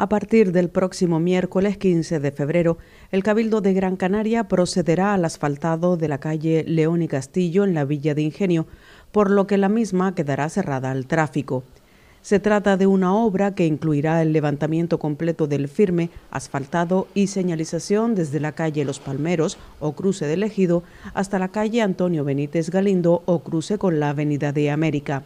A partir del próximo miércoles 15 de febrero, el Cabildo de Gran Canaria procederá al asfaltado de la calle León y Castillo en la Villa de Ingenio, por lo que la misma quedará cerrada al tráfico. Se trata de una obra que incluirá el levantamiento completo del firme, asfaltado y señalización desde la calle Los Palmeros o cruce del Ejido hasta la calle Antonio Benítez Galindo o cruce con la Avenida de América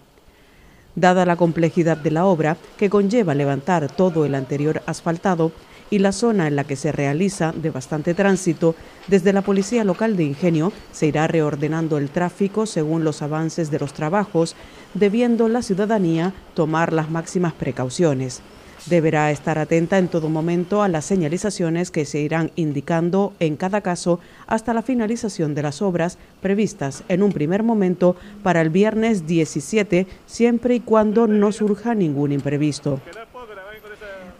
dada la complejidad de la obra que conlleva levantar todo el anterior asfaltado y la zona en la que se realiza de bastante tránsito, desde la Policía Local de Ingenio se irá reordenando el tráfico según los avances de los trabajos, debiendo la ciudadanía tomar las máximas precauciones. Deberá estar atenta en todo momento a las señalizaciones que se irán indicando en cada caso hasta la finalización de las obras previstas en un primer momento para el viernes 17, siempre y cuando no surja ningún imprevisto.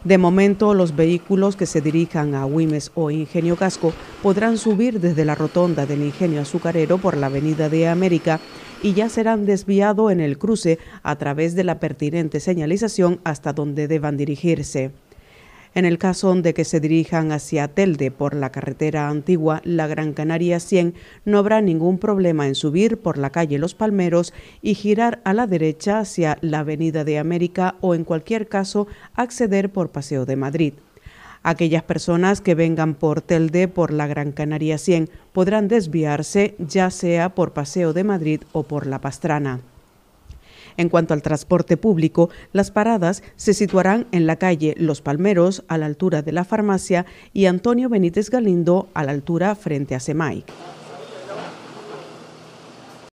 De momento, los vehículos que se dirijan a Wimes o Ingenio Casco podrán subir desde la rotonda del Ingenio Azucarero por la Avenida de América y ya serán desviados en el cruce a través de la pertinente señalización hasta donde deban dirigirse. En el caso de que se dirijan hacia Telde por la carretera antigua La Gran Canaria 100, no habrá ningún problema en subir por la calle Los Palmeros y girar a la derecha hacia la Avenida de América o en cualquier caso acceder por Paseo de Madrid. Aquellas personas que vengan por Telde por la Gran Canaria 100 podrán desviarse ya sea por Paseo de Madrid o por La Pastrana. En cuanto al transporte público, las paradas se situarán en la calle Los Palmeros, a la altura de la farmacia, y Antonio Benítez Galindo, a la altura frente a SEMAI.